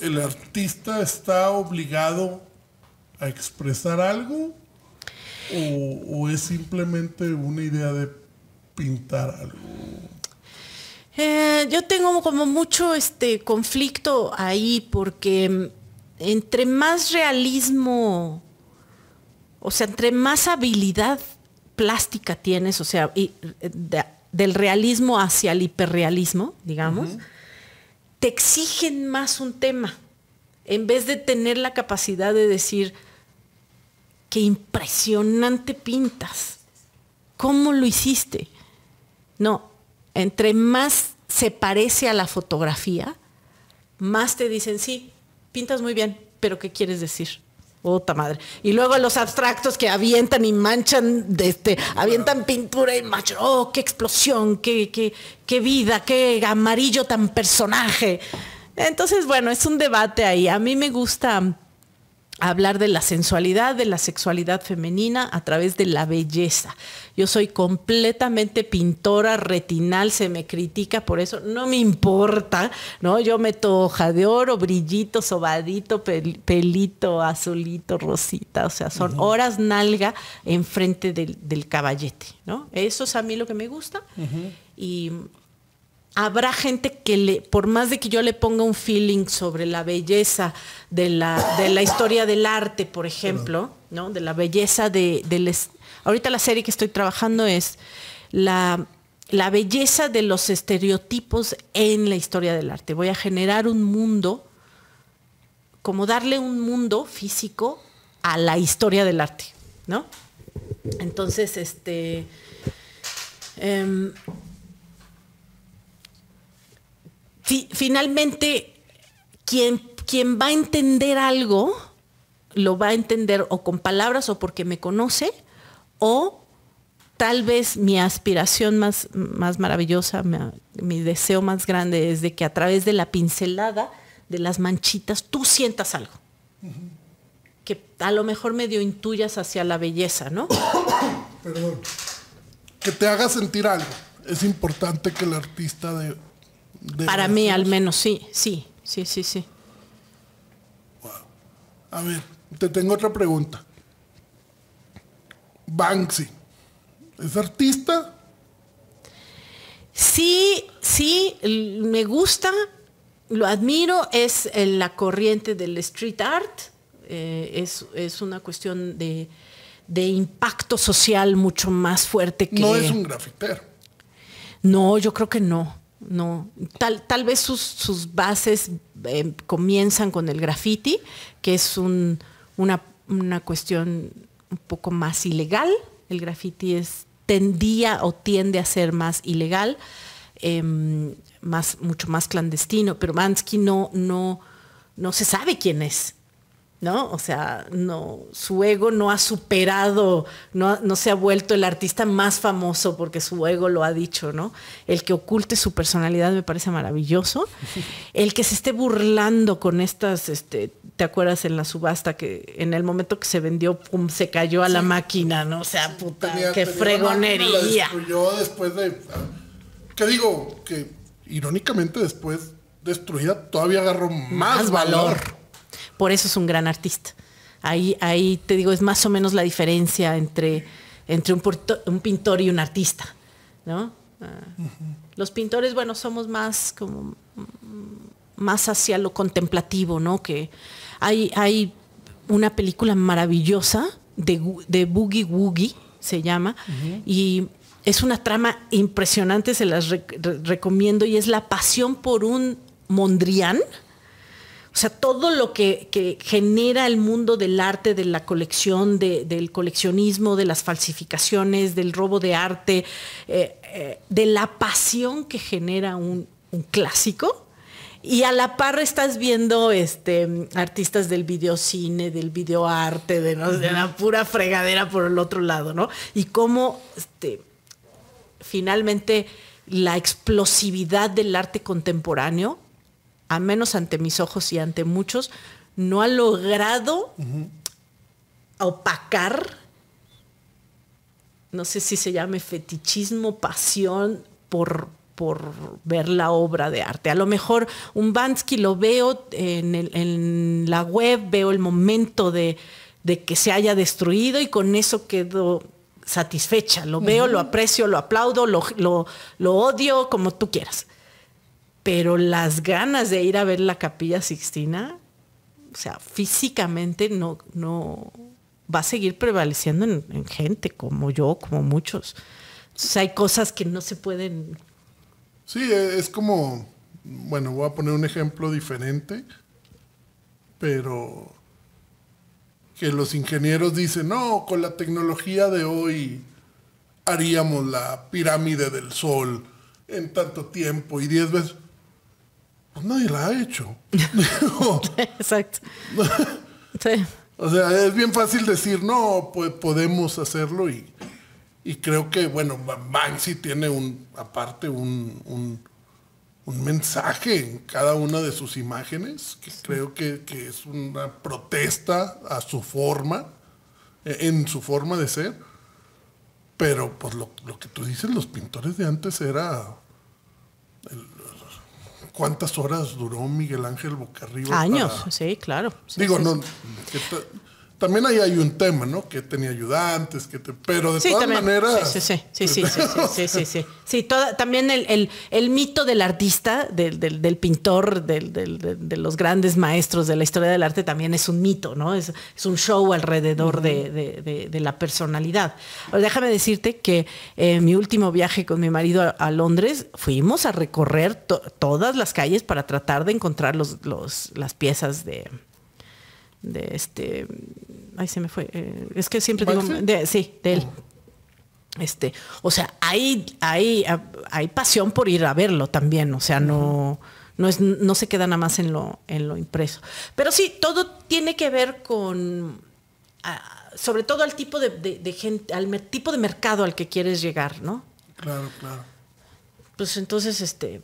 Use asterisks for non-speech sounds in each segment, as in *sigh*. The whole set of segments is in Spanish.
el artista está obligado a expresar algo o, es simplemente una idea de pintar algo? Eh, yo tengo como mucho este conflicto ahí porque mm, entre más realismo, o sea, entre más habilidad plástica tienes, o sea, eh, del realismo hacia el hiperrealismo, digamos, te exigen más un tema, en vez de tener la capacidad de decir, qué impresionante pintas, ¿cómo lo hiciste? No, entre más se parece a la fotografía, más te dicen, sí, pintas muy bien, pero ¿qué quieres decir? madre. Y luego los abstractos que avientan y manchan, de este, avientan pintura y manchan. ¡Oh, qué explosión! ¡Qué, qué, qué vida! ¡Qué amarillo tan personaje! Entonces, bueno, es un debate ahí. A mí me gusta hablar de la sensualidad, de la sexualidad femenina a través de la belleza. Yo soy completamente pintora retinal, se me critica por eso, no me importa, ¿no? Yo meto hoja de oro, brillito, sobadito, pelito, azulito, rosita, o sea, son horas nalga enfrente del, del caballete, ¿no? Eso es a mí lo que me gusta. Y habrá gente que le, por más de que yo le ponga un feeling sobre la belleza de la, historia del arte, por ejemplo, ¿no? De la belleza de, ahorita la serie que estoy trabajando es la, la belleza de los estereotipos en la historia del arte. Voy a generar un mundo, como darle un mundo físico a la historia del arte, ¿no? Entonces, este. Em, finalmente, quien, quien va a entender algo, lo va a entender o con palabras o porque me conoce, o tal vez mi aspiración más, más maravillosa, mi, deseo más grande es de que a través de la pincelada, de las manchitas, tú sientas algo. Que a lo mejor medio intuyas hacia la belleza, ¿no? *coughs* Perdón. Que te haga sentir algo. Es importante que el artista de, para mí al menos, sí, sí, sí, sí, sí. A ver, te tengo otra pregunta. Banksy, ¿es artista? Sí, sí, me gusta, lo admiro, es eh, la corriente del street art, eh, es, una cuestión de, impacto social mucho más fuerte que... No es un grafitero. No, yo creo que no no. Tal, vez sus, bases eh, comienzan con el graffiti, que es una, cuestión un poco más ilegal. El graffiti es, tendía o tiende a ser más ilegal, em, más, mucho más clandestino, pero Mansky no, no, no se sabe quién es. ¿no? O sea, no, su ego no ha superado, no, no, se ha vuelto el artista más famoso porque su ego lo ha dicho, ¿no? El que oculte su personalidad me parece maravilloso. *laughs* El que se esté burlando con estas, este, ¿te acuerdas en la subasta que en el momento que se vendió, pum, se cayó a la máquina, ¿no? O sea, puta, qué fregonería. después de... ¿Qué digo? Que irónicamente después destruida todavía agarró más, valor por eso es un gran artista. Ahí, ahí te digo, es más o menos la diferencia entre, entre un, un pintor y un artista, ¿no? Ah. Los pintores, bueno, somos más como más hacia lo contemplativo, ¿no? Que hay, hay una película maravillosa de, Boogie Woogie, se llama, y es una trama impresionante, se las recomiendo, y es la pasión por un Mondrian, o sea, todo lo que, genera el mundo del arte, de la colección, del coleccionismo, de las falsificaciones, del robo de arte, eh, eh, de la pasión que genera un, clásico. Y a la par estás viendo este, artistas del videocine, del videoarte, de, la pura fregadera por el otro lado, ¿no? Y cómo este, finalmente la explosividad del arte contemporáneo a menos ante mis ojos y ante muchos, no ha logrado opacar, no sé si se llame fetichismo, pasión por, por ver la obra de arte. A lo mejor un Bansky lo veo en, la web, veo el momento de, que se haya destruido y con eso quedo satisfecha. Lo veo, lo aprecio, lo aplaudo, lo odio, como tú quieras pero las ganas de ir a ver la capilla Sixtina, o sea, físicamente no, no va a seguir prevaleciendo en, gente como yo, como muchos. sea, hay cosas que no se pueden... Sí, e, es como, bueno, voy a poner un ejemplo diferente, pero que los ingenieros dicen, no, con la tecnología de hoy haríamos la pirámide del sol en tanto tiempo y diez veces. Pues nadie la ha hecho. *laughs* Exacto. *laughs* O sea, es bien fácil decir, no, pues podemos hacerlo y, y creo que, bueno, Banksy tiene un, aparte un, un, mensaje en cada una de sus imágenes, que creo que, es una protesta a su forma, e-, en su forma de ser. Pero pues lo, lo que tú dices, los pintores de antes era el, ¿Cuántas horas duró Miguel Ángel arriba? Años, sí, claro. digo, no, también ahí hay un tema, ¿no? Que tenía ayudantes, que pero de sí, todas maneras. Sí, sí, sí, sí, sí, sí, sí, sí, sí *laughs* también el, el, mito del artista, del, pintor, de los grandes maestros de la historia del arte también es un mito, ¿no? Es, un show alrededor de, la personalidad. déjame decirte que en eh, mi último viaje con mi marido a, Londres fuimos a recorrer todas las calles para tratar de encontrar los, las piezas de de este, ahí se me fue, eh, es que siempre digo, de, sí, de él. Oh. Este, o sea, hay, hay, pasión por ir a verlo también, o sea, no, no, es, no se queda nada más en lo, en lo impreso. Pero sí, todo tiene que ver con, ah, sobre todo al tipo de, de gente, al tipo de mercado al que quieres llegar, ¿no? Claro, claro. Pues entonces, este,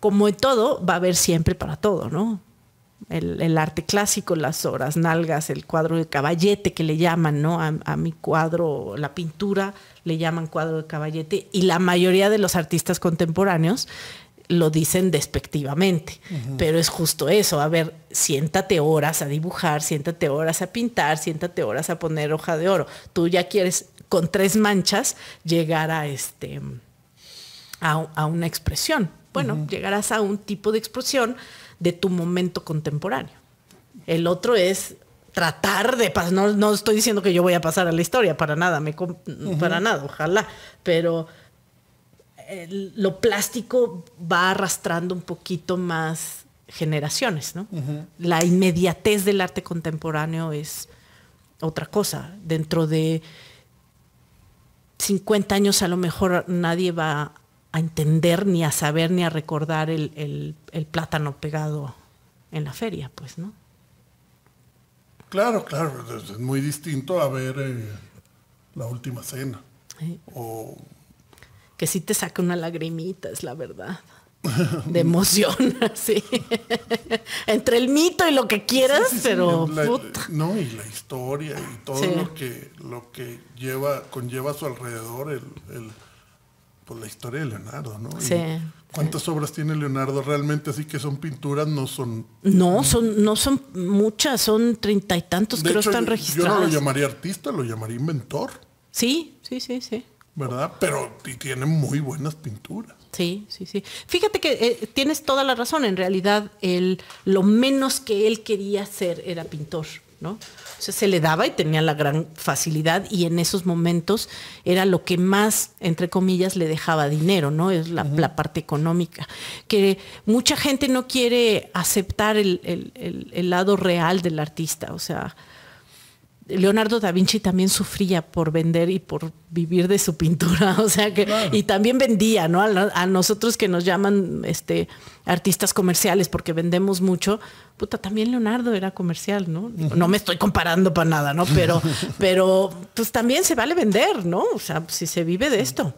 como en todo, va a haber siempre para todo, ¿no? el, arte clásico, las horas nalgas, el cuadro de caballete que le llaman, ¿no? A, mi cuadro, la pintura, le llaman cuadro de caballete y la mayoría de los artistas contemporáneos lo dicen despectivamente, pero es justo eso, a ver, siéntate horas a dibujar, siéntate horas a pintar, siéntate horas a poner hoja de oro. Tú ya quieres con tres manchas llegar a este a una expresión, bueno, llegarás a un tipo de explosión de tu momento contemporáneo. El otro es tratar de pasar, no, estoy diciendo que yo voy a pasar a la historia, para nada, me, para nada, ojalá, pero lo plástico va arrastrando un poquito más generaciones, ¿no? La inmediatez del arte contemporáneo es otra cosa. Dentro de 50 años a lo mejor nadie va a entender, ni a saber, ni a recordar el, plátano pegado en la feria, pues, ¿no? Claro, claro, es muy distinto a ver eh, la última cena. O... Que sí te saca una lagrimita, es la verdad. De *laughs* emoción, *laughs* sí. Entre el mito y lo que quieras, pero. No, y la historia y todo lo que lo que lleva, conlleva a su alrededor, el pues, la historia de Leonardo, ¿no? Sí. ¿Cuántas obras tiene Leonardo realmente? Así que son pinturas, no son. No, son, no son muchas, son treinta y tantos que están registrados. Yo no lo llamaría artista, lo llamaría inventor. Sí, sí, sí, sí. ¿Verdad? Pero tiene muy buenas pinturas. Sí, sí, sí. Fíjate que eh, tienes toda la razón. En realidad, él, lo menos que él quería ser era pintor sea, se le daba y tenía la gran facilidad y en esos momentos era lo que más, entre comillas, le dejaba dinero, ¿no? Es la, parte económica. Que mucha gente no quiere aceptar el, el lado real del artista, o sea, Leonardo da Vinci también sufría por vender y por vivir de su pintura, *laughs* o sea que y también vendía, ¿no? A, nosotros que nos llaman este artistas comerciales porque vendemos mucho, puta, también Leonardo era comercial, ¿no? No me estoy comparando para nada, ¿no? Pero *laughs* pero pues también se vale vender, ¿no? O sea, si se vive de esto.